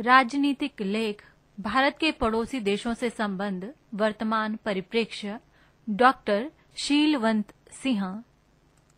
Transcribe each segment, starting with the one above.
राजनीतिक लेख भारत के पड़ोसी देशों से संबंध वर्तमान परिप्रेक्ष्य डॉक्टर शीलवंत सिंह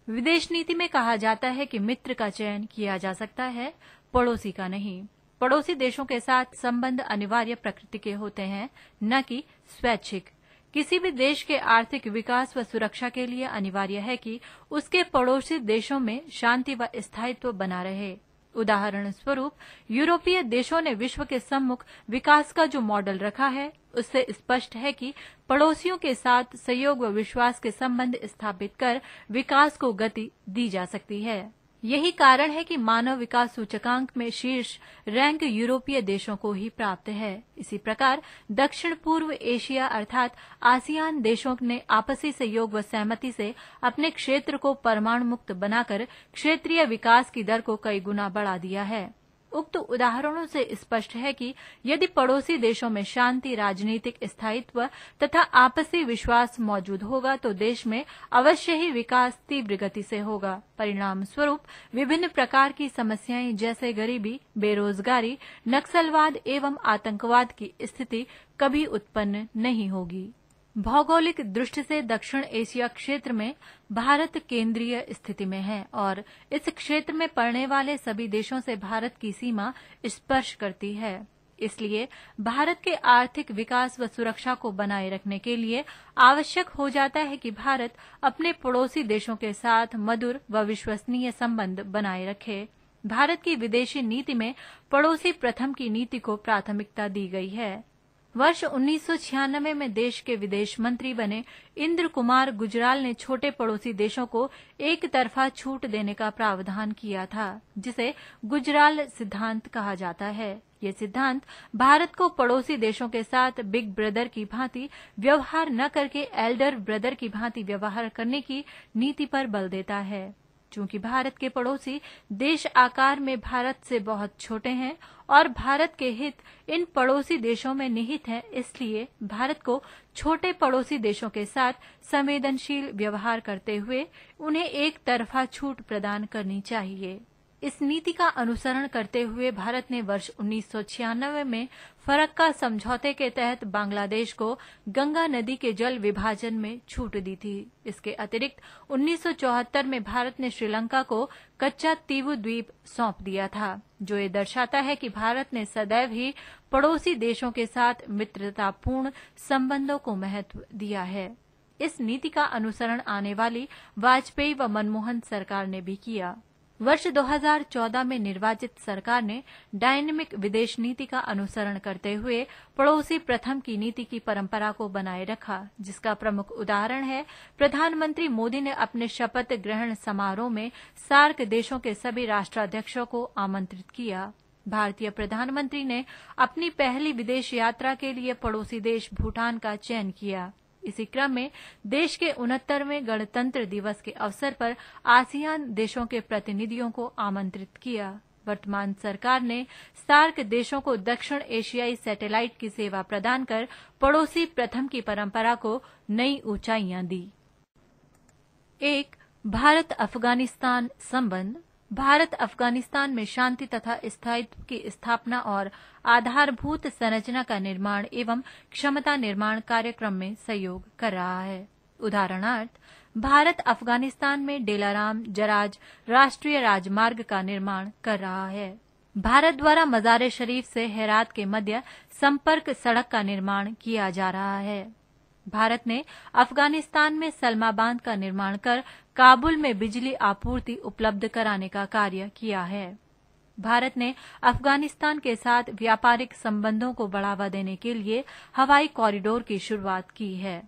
विदेश नीति में कहा जाता है कि मित्र का चयन किया जा सकता है पड़ोसी का नहीं पड़ोसी देशों के साथ संबंध अनिवार्य प्रकृति के होते हैं न कि स्वैच्छिक किसी भी देश के आर्थिक विकास व सुरक्षा के लिए अनिवार्य है कि उसके पड़ोसी देशों में शांति व स्थायित्व बना रहे उदाहरण स्वरूप यूरोपीय देशों ने विश्व के सम्मुख विकास का जो मॉडल रखा है उससे स्पष्ट है कि पड़ोसियों के साथ सहयोग व विश्वास के संबंध स्थापित कर विकास को गति दी जा सकती है यही कारण है कि मानव विकास सूचकांक में शीर्ष रैंक यूरोपीय देशों को ही प्राप्त है इसी प्रकार दक्षिण पूर्व एशिया अर्थात आसियान देशों ने आपसी सहयोग व सहमति से अपने क्षेत्र को परमाणु मुक्त बनाकर क्षेत्रीय विकास की दर को कई गुना बढ़ा दिया है उक्त उदाहरणों से स्पष्ट है कि यदि पड़ोसी देशों में शांति राजनीतिक स्थायित्व तथा आपसी विश्वास मौजूद होगा तो देश में अवश्य ही विकास तीव्र गति से होगा परिणाम स्वरूप विभिन्न प्रकार की समस्याएं जैसे गरीबी बेरोजगारी नक्सलवाद एवं आतंकवाद की स्थिति कभी उत्पन्न नहीं होगी भौगोलिक दृष्टि से दक्षिण एशिया क्षेत्र में भारत केंद्रीय स्थिति में है और इस क्षेत्र में पड़ने वाले सभी देशों से भारत की सीमा स्पर्श करती है इसलिए भारत के आर्थिक विकास व सुरक्षा को बनाए रखने के लिए आवश्यक हो जाता है कि भारत अपने पड़ोसी देशों के साथ मधुर व विश्वसनीय संबंध बनाए रखे भारत की विदेशी नीति में पड़ोसी प्रथम की नीति को प्राथमिकता दी गई है वर्ष उन्नीस में देश के विदेश मंत्री बने इंद्र कुमार गुजराल ने छोटे पड़ोसी देशों को एक तरफा छूट देने का प्रावधान किया था जिसे गुजराल सिद्धांत कहा जाता है ये सिद्धांत भारत को पड़ोसी देशों के साथ बिग ब्रदर की भांति व्यवहार न करके एल्डर ब्रदर की भांति व्यवहार करने की नीति पर बल देता है चूंकि भारत के पड़ोसी देश आकार में भारत से बहुत छोटे हैं और भारत के हित इन पड़ोसी देशों में निहित हैं इसलिए भारत को छोटे पड़ोसी देशों के साथ संवेदनशील व्यवहार करते हुए उन्हें एक तरफा छूट प्रदान करनी चाहिए इस नीति का अनुसरण करते हुए भारत ने वर्ष उन्नीस में फरक्का समझौते के तहत बांग्लादेश को गंगा नदी के जल विभाजन में छूट दी थी इसके अतिरिक्त 1974 में भारत ने श्रीलंका को कच्चा तीव द्वीप सौंप दिया था जो ये दर्शाता है कि भारत ने सदैव ही पड़ोसी देशों के साथ मित्रतापूर्ण संबंधों को महत्व दिया है इस नीति का अनुसरण आने वाली वाजपेयी व मनमोहन सरकार ने भी किया वर्ष 2014 में निर्वाचित सरकार ने डायनेमिक विदेश नीति का अनुसरण करते हुए पड़ोसी प्रथम की नीति की परंपरा को बनाए रखा जिसका प्रमुख उदाहरण है प्रधानमंत्री मोदी ने अपने शपथ ग्रहण समारोह में सार्क देशों के सभी राष्ट्राध्यक्षों को आमंत्रित किया भारतीय प्रधानमंत्री ने अपनी पहली विदेश यात्रा के लिए पड़ोसी देश भूटान का चयन किया इसी क्रम में देश के उनहत्तरवें गणतंत्र दिवस के अवसर पर आसियान देशों के प्रतिनिधियों को आमंत्रित किया वर्तमान सरकार ने सार्क देशों को दक्षिण एशियाई सैटेलाइट की सेवा प्रदान कर पड़ोसी प्रथम की परंपरा को नई ऊंचाइयां दी एक भारत अफगानिस्तान संबंध भारत अफगानिस्तान में शांति तथा स्थायित्व की स्थापना और आधारभूत संरचना का निर्माण एवं क्षमता निर्माण कार्यक्रम में सहयोग कर रहा है उदाहरणार्थ भारत अफगानिस्तान में डेलाराम जराज राष्ट्रीय राजमार्ग का निर्माण कर रहा है भारत द्वारा मजार शरीफ से हेरात के मध्य संपर्क सड़क का निर्माण किया जा रहा है भारत ने अफगानिस्तान में सलमा बांध का निर्माण कर काबुल में बिजली आपूर्ति उपलब्ध कराने का कार्य किया है भारत ने अफगानिस्तान के साथ व्यापारिक संबंधों को बढ़ावा देने के लिए हवाई कॉरिडोर की शुरुआत की है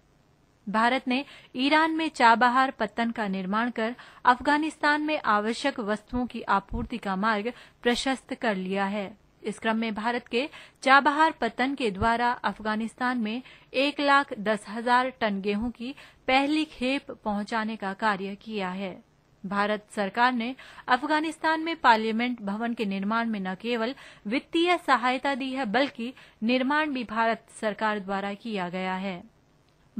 भारत ने ईरान में चाबहार पत्तन का निर्माण कर अफगानिस्तान में आवश्यक वस्तुओं की आपूर्ति का मार्ग प्रशस्त कर लिया है इस क्रम में भारत के चाबहार पतन के द्वारा अफगानिस्तान में एक लाख दस हजार टन गेहूं की पहली खेप पहुंचाने का कार्य किया है भारत सरकार ने अफगानिस्तान में पार्लियामेंट भवन के निर्माण में न केवल वित्तीय सहायता दी है बल्कि निर्माण भी भारत सरकार द्वारा किया गया है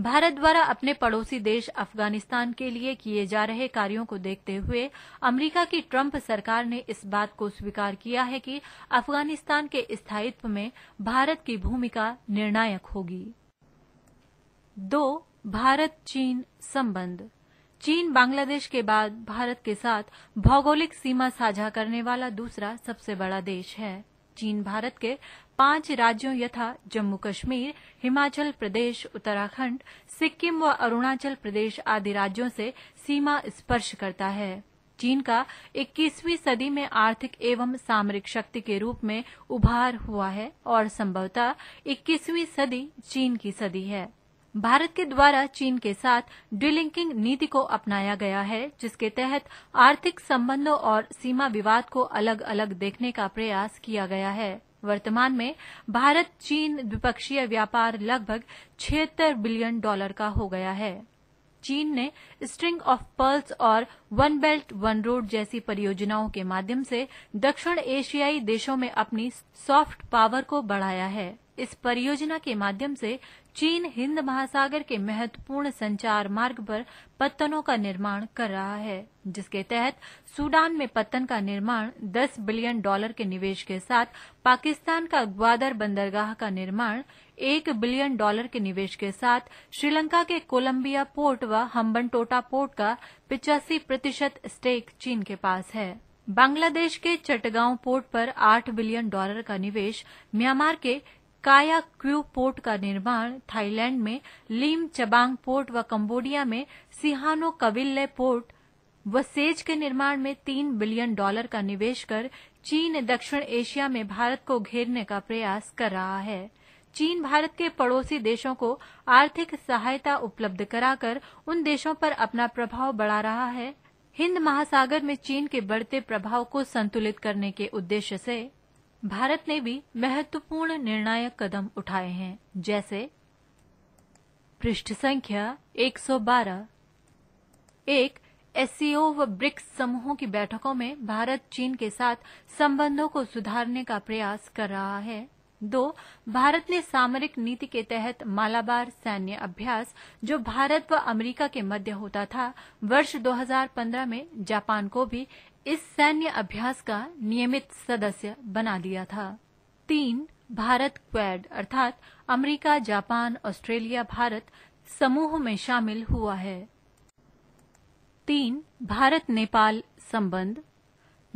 भारत द्वारा अपने पड़ोसी देश अफगानिस्तान के लिए किए जा रहे कार्यों को देखते हुए अमरीका की ट्रंप सरकार ने इस बात को स्वीकार किया है कि अफगानिस्तान के स्थायित्व में भारत की भूमिका निर्णायक होगी दो भारत चीन संबंध चीन बांग्लादेश के बाद भारत के साथ भौगोलिक सीमा साझा करने वाला दूसरा सबसे बड़ा देश है चीन भारत के पांच राज्यों यथा जम्मू कश्मीर हिमाचल प्रदेश उत्तराखंड सिक्किम व अरुणाचल प्रदेश आदि राज्यों से सीमा स्पर्श करता है चीन का 21वीं सदी में आर्थिक एवं सामरिक शक्ति के रूप में उभार हुआ है और संभवतः 21वीं सदी चीन की सदी है भारत के द्वारा चीन के साथ डिलिंकिंग नीति को अपनाया गया है जिसके तहत आर्थिक संबंधों और सीमा विवाद को अलग अलग देखने का प्रयास किया गया है वर्तमान में भारत चीन द्विपक्षीय व्यापार लगभग छिहत्तर बिलियन डॉलर का हो गया है चीन ने स्ट्रिंग ऑफ पर्ल्स और वन बेल्ट वन रोड जैसी परियोजनाओं के माध्यम से दक्षिण एशियाई देशों में अपनी सॉफ्ट पावर को बढ़ाया है इस परियोजना के माध्यम से चीन हिंद महासागर के महत्वपूर्ण संचार मार्ग पर पत्तनों का निर्माण कर रहा है जिसके तहत सूडान में पत्तन का निर्माण 10 बिलियन डॉलर के निवेश के साथ पाकिस्तान का ग्वादर बंदरगाह का निर्माण एक बिलियन डॉलर के निवेश के साथ श्रीलंका के कोलंबिया पोर्ट व हम्बनटोटा पोर्ट का पिचासी प्रतिशत स्टेक चीन के पास है बांग्लादेश के चटगांव पोर्ट पर 8 बिलियन डॉलर का निवेश म्यांमार के काया क्यू पोर्ट का निर्माण थाईलैंड में लीम चबांग पोर्ट व कम्बोडिया में सिहानो कविल्ले पोर्ट व सेज के निर्माण में तीन बिलियन डॉलर का निवेश कर चीन दक्षिण एशिया में भारत को घेरने का प्रयास कर रहा है चीन भारत के पड़ोसी देशों को आर्थिक सहायता उपलब्ध कराकर उन देशों पर अपना प्रभाव बढ़ा रहा है हिंद महासागर में चीन के बढ़ते प्रभाव को संतुलित करने के उद्देश्य से भारत ने भी महत्वपूर्ण निर्णायक कदम उठाए हैं जैसे पृष्ठ संख्या 112 एक एससीओ व ब्रिक्स समूहों की बैठकों में भारत चीन के साथ संबंधों को सुधारने का प्रयास कर रहा है दो भारत ने सामरिक नीति के तहत मालाबार सैन्य अभ्यास जो भारत व अमेरिका के मध्य होता था वर्ष 2015 में जापान को भी इस सैन्य अभ्यास का नियमित सदस्य बना लिया था तीन भारत क्वैड अर्थात अमेरिका, जापान ऑस्ट्रेलिया भारत समूह में शामिल हुआ है तीन भारत नेपाल संबंध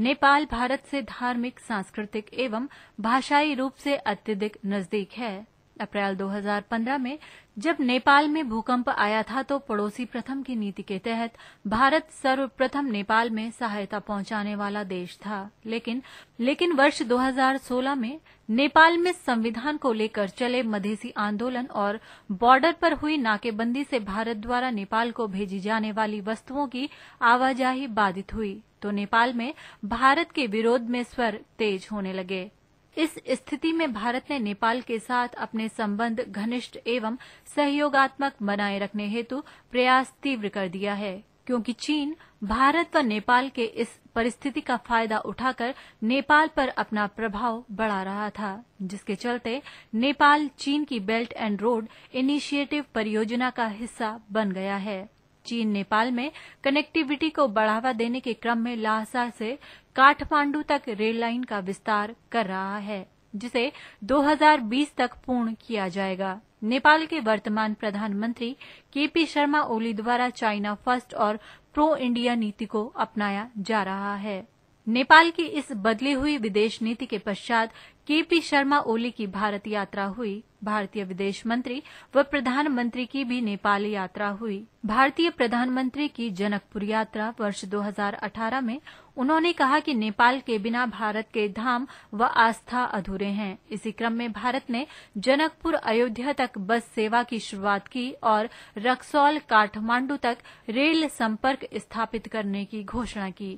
नेपाल भारत से धार्मिक सांस्कृतिक एवं भाषाई रूप से अत्यधिक नजदीक है अप्रैल 2015 में जब नेपाल में भूकंप आया था तो पड़ोसी प्रथम की नीति के तहत भारत सर्वप्रथम नेपाल में सहायता पहुंचाने वाला देश था लेकिन लेकिन वर्ष 2016 में नेपाल में संविधान को लेकर चले मधेसी आंदोलन और बॉर्डर पर हुई नाकेबंदी से भारत द्वारा नेपाल को भेजी जाने वाली वस्तुओं की आवाजाही बाधित हुई तो नेपाल में भारत के विरोध में स्वर तेज होने लगे इस स्थिति में भारत ने नेपाल के साथ अपने संबंध घनिष्ठ एवं सहयोगात्मक बनाए रखने हेतु प्रयास तीव्र कर दिया है क्योंकि चीन भारत व नेपाल के इस परिस्थिति का फायदा उठाकर नेपाल पर अपना प्रभाव बढ़ा रहा था जिसके चलते नेपाल चीन की बेल्ट एंड रोड इनिशिएटिव परियोजना का हिस्सा बन गया है चीन नेपाल में कनेक्टिविटी को बढ़ावा देने के क्रम में लासा से काठमांडू तक रेल लाइन का विस्तार कर रहा है जिसे 2020 तक पूर्ण किया जाएगा नेपाल के वर्तमान प्रधानमंत्री केपी शर्मा ओली द्वारा चाइना फर्स्ट और प्रो इंडिया नीति को अपनाया जा रहा है नेपाल की इस बदली हुई विदेश नीति के पश्चात केपी शर्मा ओली की भारत यात्रा हुई भारतीय विदेश मंत्री व प्रधानमंत्री की भी नेपाल यात्रा हुई भारतीय प्रधानमंत्री की जनकपुर यात्रा वर्ष 2018 में उन्होंने कहा कि नेपाल के बिना भारत के धाम व आस्था अधूरे हैं इसी क्रम में भारत ने जनकपुर अयोध्या तक बस सेवा की शुरुआत की और रक्सौल काठमांडू तक रेल संपर्क स्थापित करने की घोषणा की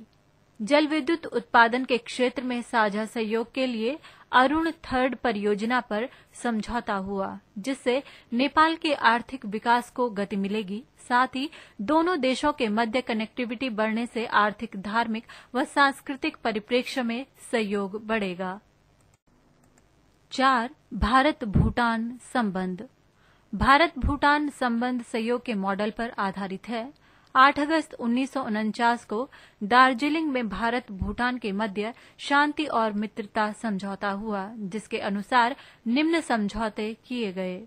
जल विद्युत उत्पादन के क्षेत्र में साझा सहयोग के लिए अरुण थर्ड परियोजना पर समझौता हुआ जिससे नेपाल के आर्थिक विकास को गति मिलेगी साथ ही दोनों देशों के मध्य कनेक्टिविटी बढ़ने से आर्थिक धार्मिक व सांस्कृतिक परिप्रेक्ष्य में सहयोग बढ़ेगा चार भारत भूटान संबंध भारत भूटान संबंध सहयोग के मॉडल पर आधारित है 8 अगस्त उन्नीस को दार्जिलिंग में भारत भूटान के मध्य शांति और मित्रता समझौता हुआ जिसके अनुसार निम्न समझौते किए गए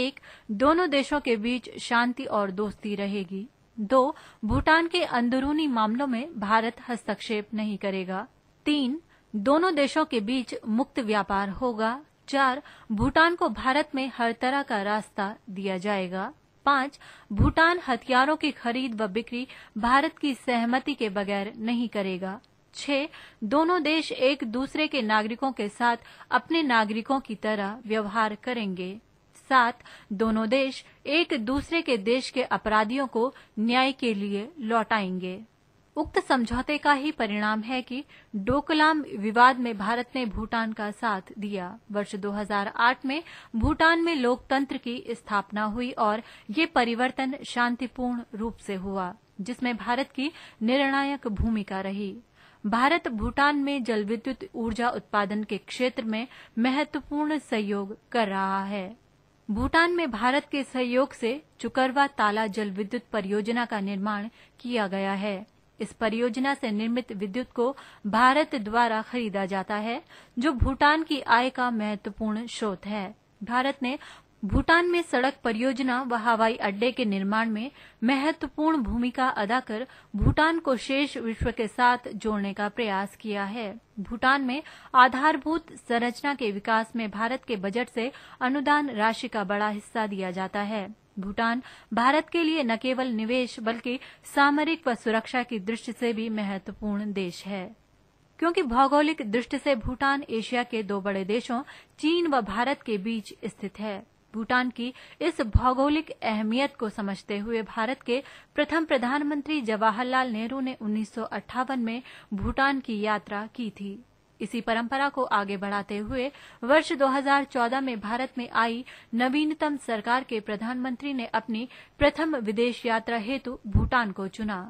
एक दोनों देशों के बीच शांति और दोस्ती रहेगी दो भूटान के अंदरूनी मामलों में भारत हस्तक्षेप नहीं करेगा तीन दोनों देशों के बीच मुक्त व्यापार होगा चार भूटान को भारत में हर तरह का रास्ता दिया जाएगा पांच भूटान हथियारों की खरीद व बिक्री भारत की सहमति के बगैर नहीं करेगा छह दोनों देश एक दूसरे के नागरिकों के साथ अपने नागरिकों की तरह व्यवहार करेंगे सात दोनों देश एक दूसरे के देश के अपराधियों को न्याय के लिए लौटाएंगे उक्त समझौते का ही परिणाम है कि डोकलाम विवाद में भारत ने भूटान का साथ दिया वर्ष 2008 में भूटान में लोकतंत्र की स्थापना हुई और ये परिवर्तन शांतिपूर्ण रूप से हुआ जिसमें भारत की निर्णायक भूमिका रही भारत भूटान में जल विद्युत ऊर्जा उत्पादन के क्षेत्र में महत्वपूर्ण सहयोग कर रहा है भूटान में भारत के सहयोग से चुकरवा ताला जल विद्युत परियोजना का निर्माण किया गया है इस परियोजना से निर्मित विद्युत को भारत द्वारा खरीदा जाता है जो भूटान की आय का महत्वपूर्ण स्रोत है भारत ने भूटान में सड़क परियोजना व हवाई अड्डे के निर्माण में महत्वपूर्ण भूमिका अदा कर भूटान को शेष विश्व के साथ जोड़ने का प्रयास किया है भूटान में आधारभूत संरचना के विकास में भारत के बजट से अनुदान राशि का बड़ा हिस्सा दिया जाता है भूटान भारत के लिए न केवल निवेश बल्कि सामरिक व सुरक्षा की दृष्टि से भी महत्वपूर्ण देश है क्योंकि भौगोलिक दृष्टि से भूटान एशिया के दो बड़े देशों चीन व भारत के बीच स्थित है भूटान की इस भौगोलिक अहमियत को समझते हुए भारत के प्रथम प्रधानमंत्री जवाहरलाल नेहरू ने उन्नीस में भूटान की यात्रा की थी इसी परंपरा को आगे बढ़ाते हुए वर्ष 2014 में भारत में आई नवीनतम सरकार के प्रधानमंत्री ने अपनी प्रथम विदेश यात्रा हेतु भूटान को चुना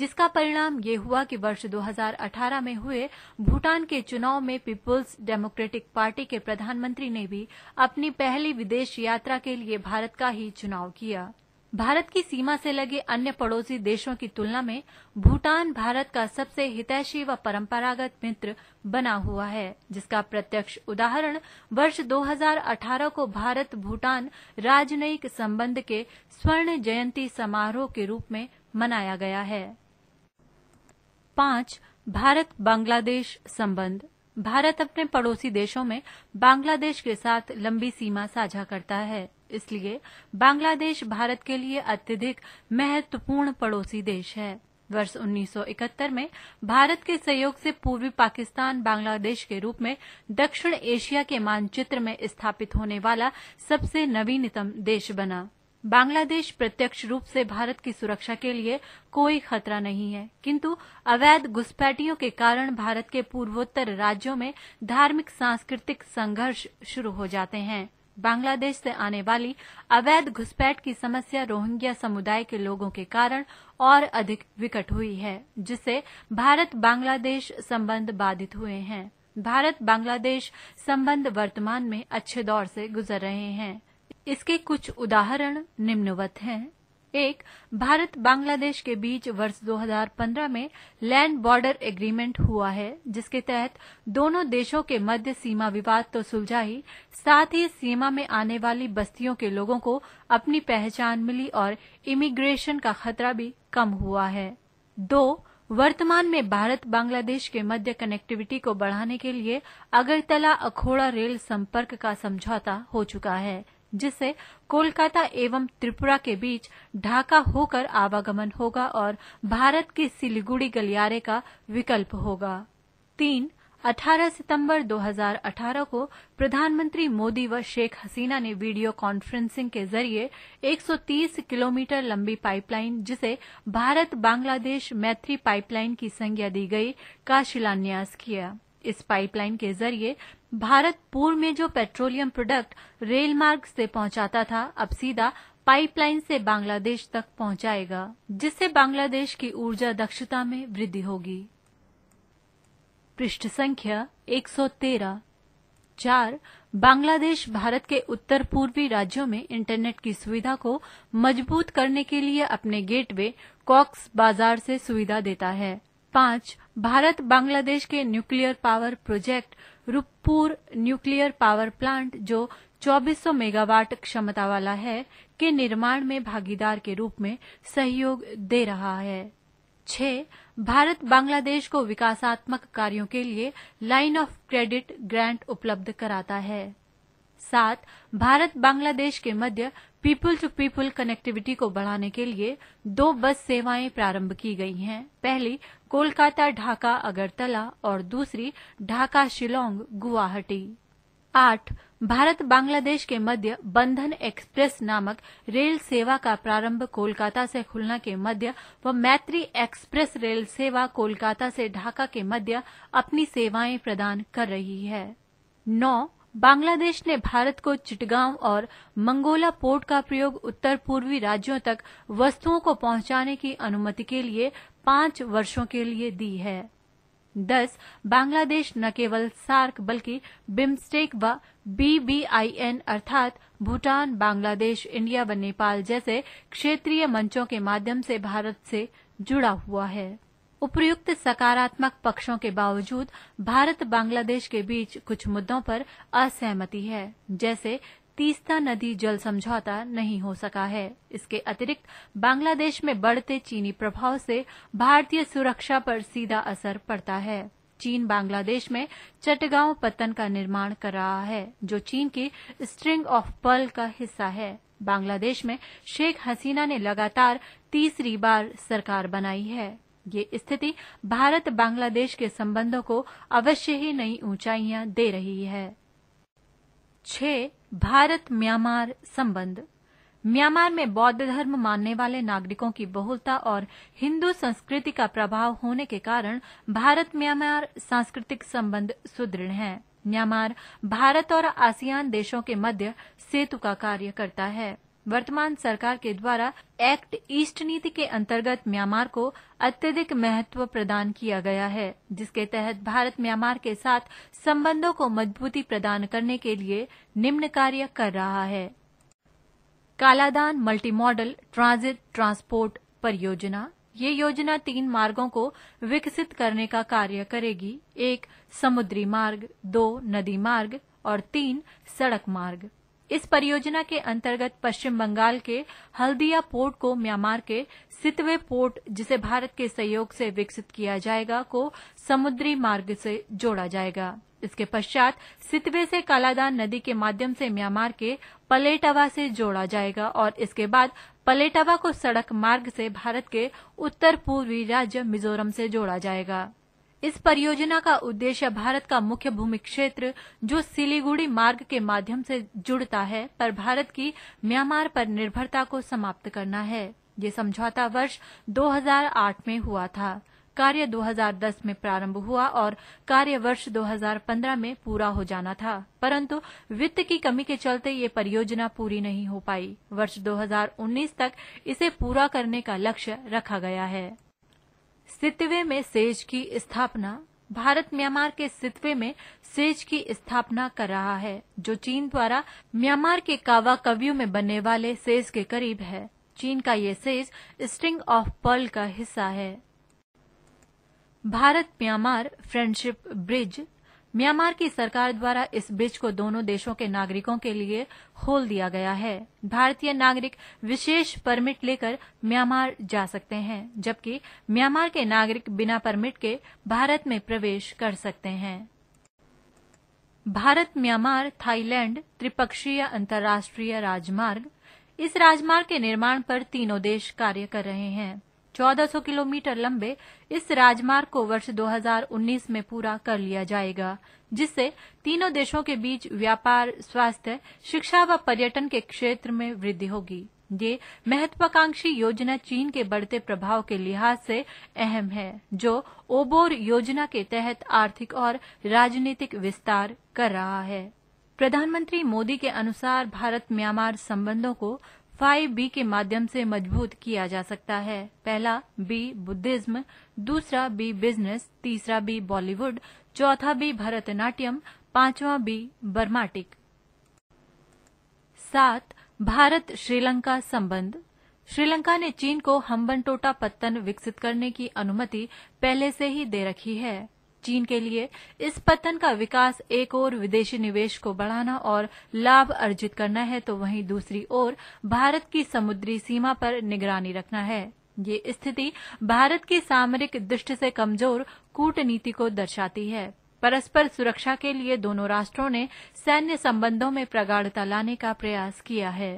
जिसका परिणाम ये हुआ कि वर्ष 2018 में हुए भूटान के चुनाव में पीपुल्स डेमोक्रेटिक पार्टी के प्रधानमंत्री ने भी अपनी पहली विदेश यात्रा के लिए भारत का ही चुनाव किया भारत की सीमा से लगे अन्य पड़ोसी देशों की तुलना में भूटान भारत का सबसे हितैषी व परंपरागत मित्र बना हुआ है जिसका प्रत्यक्ष उदाहरण वर्ष 2018 को भारत भूटान राजनयिक संबंध के स्वर्ण जयंती समारोह के रूप में मनाया गया है पांच भारत बांग्लादेश संबंध भारत अपने पड़ोसी देशों में बांग्लादेश के साथ लंबी सीमा साझा करता है इसलिए बांग्लादेश भारत के लिए अत्यधिक महत्वपूर्ण पड़ोसी देश है वर्ष 1971 में भारत के सहयोग से पूर्वी पाकिस्तान बांग्लादेश के रूप में दक्षिण एशिया के मानचित्र में स्थापित होने वाला सबसे नवीनतम देश बना बांग्लादेश प्रत्यक्ष रूप से भारत की सुरक्षा के लिए कोई खतरा नहीं है किंतु अवैध घुसपैठियों के कारण भारत के पूर्वोत्तर राज्यों में धार्मिक सांस्कृतिक संघर्ष शुरू हो जाते हैं बांग्लादेश से आने वाली अवैध घुसपैठ की समस्या रोहिंग्या समुदाय के लोगों के कारण और अधिक विकट हुई है जिससे भारत बांग्लादेश संबंध बाधित हुए हैं भारत बांग्लादेश संबंध वर्तमान में अच्छे दौर से गुजर रहे हैं इसके कुछ उदाहरण निम्नवत हैं एक भारत बांग्लादेश के बीच वर्ष 2015 में लैंड बॉर्डर एग्रीमेंट हुआ है जिसके तहत दोनों देशों के मध्य सीमा विवाद तो सुलझा ही साथ ही सीमा में आने वाली बस्तियों के लोगों को अपनी पहचान मिली और इमिग्रेशन का खतरा भी कम हुआ है दो वर्तमान में भारत बांग्लादेश के मध्य कनेक्टिविटी को बढ़ाने के लिए अगरतला अखोड़ा रेल संपर्क का समझौता हो चुका है जिससे कोलकाता एवं त्रिपुरा के बीच ढाका होकर आवागमन होगा और भारत के सिलीगुड़ी गलियारे का विकल्प होगा तीन 18 सितंबर 2018 को प्रधानमंत्री मोदी व शेख हसीना ने वीडियो कॉन्फ्रेंसिंग के जरिए 130 किलोमीटर लंबी पाइपलाइन जिसे भारत बांग्लादेश मैत्री पाइपलाइन की संज्ञा दी गई का शिलान्यास किया इस पाइपलाइन के जरिए भारत पूर्व में जो पेट्रोलियम प्रोडक्ट रेल मार्ग से पहुंचाता था अब सीधा पाइपलाइन से बांग्लादेश तक पहुंचाएगा जिससे बांग्लादेश की ऊर्जा दक्षता में वृद्धि होगी पृष्ठ संख्या 113 चार बांग्लादेश भारत के उत्तर पूर्वी राज्यों में इंटरनेट की सुविधा को मजबूत करने के लिए अपने गेटवे कॉक्स बाजार से सुविधा देता है पांच भारत बांग्लादेश के nuclear power project Rooppur nuclear power plant जो 2400 मेगावाट क्षमता वाला है के निर्माण में भागीदार के रूप में सहयोग दे रहा है छह भारत बांग्लादेश को विकासात्मक कार्यों के लिए लाइन ऑफ क्रेडिट ग्रांट उपलब्ध कराता है सात भारत बांग्लादेश के मध्य पीपल टू पीपल कनेक्टिविटी को बढ़ाने के लिए दो बस सेवाएं प्रारंभ की गई हैं पहली कोलकाता ढाका अगरतला और दूसरी ढाका शिलोंग गुवाहाटी आठ भारत बांग्लादेश के मध्य बंधन एक्सप्रेस नामक रेल सेवा का प्रारंभ कोलकाता से खुलना के मध्य व मैत्री एक्सप्रेस रेल सेवा कोलकाता से ढाका के मध्य अपनी सेवाएं प्रदान कर रही है नौ बांग्लादेश ने भारत को चिटगांव और मंगोला पोर्ट का प्रयोग उत्तर पूर्वी राज्यों तक वस्तुओं को पहुंचाने की अनुमति के लिए पांच वर्षों के लिए दी है दस बांग्लादेश न केवल सार्क बल्कि बिम्स्टेक व बीबीआईएन अर्थात भूटान बांग्लादेश इंडिया व नेपाल जैसे क्षेत्रीय मंचों के माध्यम से भारत से जुड़ा हुआ है उपयुक्त सकारात्मक पक्षों के बावजूद भारत बांग्लादेश के बीच कुछ मुद्दों पर असहमति है जैसे तीस्ता नदी जल समझौता नहीं हो सका है इसके अतिरिक्त बांग्लादेश में बढ़ते चीनी प्रभाव से भारतीय सुरक्षा पर सीधा असर पड़ता है चीन बांग्लादेश में चटगांव पतन का निर्माण कर रहा है जो चीन की स्ट्रिंग ऑफ पर्ल का हिस्सा है बांग्लादेश में शेख हसीना ने लगातार तीसरी बार सरकार बनाई है ये स्थिति भारत बांग्लादेश के संबंधों को अवश्य ही नई ऊंचाइयां दे रही है छह भारत म्यांमार संबंध म्यांमार में बौद्ध धर्म मानने वाले नागरिकों की बहुलता और हिंदू संस्कृति का प्रभाव होने के कारण भारत म्यांमार सांस्कृतिक संबंध सुदृढ़ हैं म्यांमार भारत और आसियान देशों के मध्य सेतु का कार्य करता है वर्तमान सरकार के द्वारा एक्ट ईस्ट नीति के अंतर्गत म्यांमार को अत्यधिक महत्व प्रदान किया गया है जिसके तहत भारत म्यांमार के साथ संबंधों को मजबूती प्रदान करने के लिए निम्न कार्य कर रहा है Kaladan multi modal transit transport परियोजना ये योजना तीन मार्गों को विकसित करने का कार्य करेगी एक समुद्री मार्ग दो नदी मार्ग और तीन सड़क मार्ग इस परियोजना के अंतर्गत पश्चिम बंगाल के हल्दिया पोर्ट को म्यांमार के सितवे पोर्ट जिसे भारत के सहयोग से विकसित किया जाएगा को समुद्री मार्ग से जोड़ा जाएगा इसके पश्चात सितवे से कालादान नदी के माध्यम से म्यांमार के पलेटावा से जोड़ा जाएगा और इसके बाद पलेटावा को सड़क मार्ग से भारत के उत्तर पूर्वी राज्य मिजोरम से जोड़ा जाएगा इस परियोजना का उद्देश्य भारत का मुख्य भूमि क्षेत्र जो सिलीगुड़ी मार्ग के माध्यम से जुड़ता है पर भारत की म्यांमार पर निर्भरता को समाप्त करना है ये समझौता वर्ष 2008 में हुआ था कार्य 2010 में प्रारंभ हुआ और कार्य वर्ष 2015 में पूरा हो जाना था परंतु वित्त की कमी के चलते ये परियोजना पूरी नहीं हो पाई वर्ष 2019 तक इसे पूरा करने का लक्ष्य रखा गया है सितवे में सेज की स्थापना भारत म्यांमार के सितवे में सेज की स्थापना कर रहा है जो चीन द्वारा म्यांमार के कावा कवियों में बनने वाले सेज के करीब है चीन का ये सेज स्ट्रिंग ऑफ पर्ल का हिस्सा है Bharat Myanmar friendship bridge Myanmar की सरकार द्वारा इस ब्रिज को दोनों देशों के नागरिकों के लिए खोल दिया गया है भारतीय नागरिक विशेष परमिट लेकर म्यांमार जा सकते हैं जबकि म्यांमार के नागरिक बिना परमिट के भारत में प्रवेश कर सकते हैं भारत म्यांमार थाईलैंड त्रिपक्षीय अंतर्राष्ट्रीय राजमार्ग इस राजमार्ग के निर्माण पर तीनों देश कार्य कर रहे हैं 1400 किलोमीटर लंबे इस राजमार्ग को वर्ष 2019 में पूरा कर लिया जाएगा जिससे तीनों देशों के बीच व्यापार स्वास्थ्य शिक्षा व पर्यटन के क्षेत्र में वृद्धि होगी ये महत्वाकांक्षी योजना चीन के बढ़ते प्रभाव के लिहाज से अहम है जो ओबोर योजना के तहत आर्थिक और राजनीतिक विस्तार कर रहा है प्रधानमंत्री मोदी के अनुसार भारत म्यांमार संबंधों को फाइव बी के माध्यम से मजबूत किया जा सकता है पहला बी बुद्धिज्म दूसरा बी बिजनेस तीसरा बी बॉलीवुड चौथा बी भरतनाट्यम पांचवा बी बर्माटिक सात भारत श्रीलंका संबंध श्रीलंका ने चीन को हम्बनटोटा टोटा पत्तन विकसित करने की अनुमति पहले से ही दे रखी है चीन के लिए इस पतन का विकास एक ओर विदेशी निवेश को बढ़ाना और लाभ अर्जित करना है तो वहीं दूसरी ओर भारत की समुद्री सीमा पर निगरानी रखना है ये स्थिति भारत की सामरिक दृष्टि से कमजोर कूटनीति को दर्शाती है परस्पर सुरक्षा के लिए दोनों राष्ट्रों ने सैन्य संबंधों में प्रगाढ़ता लाने का प्रयास किया है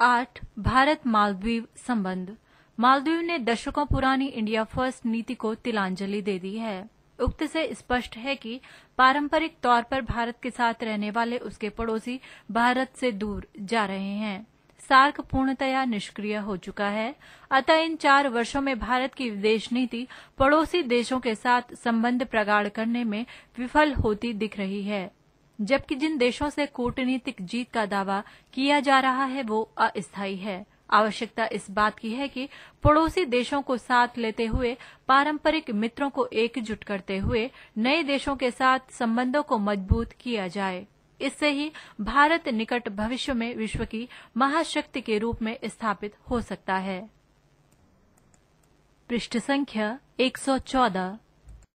आठ भारत मालदीव संबंध मालदीव ने दशकों पुरानी इंडिया फर्स्ट नीति को तिलांजलि दे दी है उक्त से स्पष्ट है कि पारंपरिक तौर पर भारत के साथ रहने वाले उसके पड़ोसी भारत से दूर जा रहे हैं सार्क पूर्णतया निष्क्रिय हो चुका है अतः इन चार वर्षों में भारत की विदेश नीति पड़ोसी देशों के साथ संबंध प्रगाढ़ करने में विफल होती दिख रही है जबकि जिन देशों से कूटनीतिक जीत का दावा किया जा रहा है वो अस्थायी है आवश्यकता इस बात की है कि पड़ोसी देशों को साथ लेते हुए पारंपरिक मित्रों को एकजुट करते हुए नए देशों के साथ संबंधों को मजबूत किया जाए इससे ही भारत निकट भविष्य में विश्व की महाशक्ति के रूप में स्थापित हो सकता है पृष्ठ संख्या 114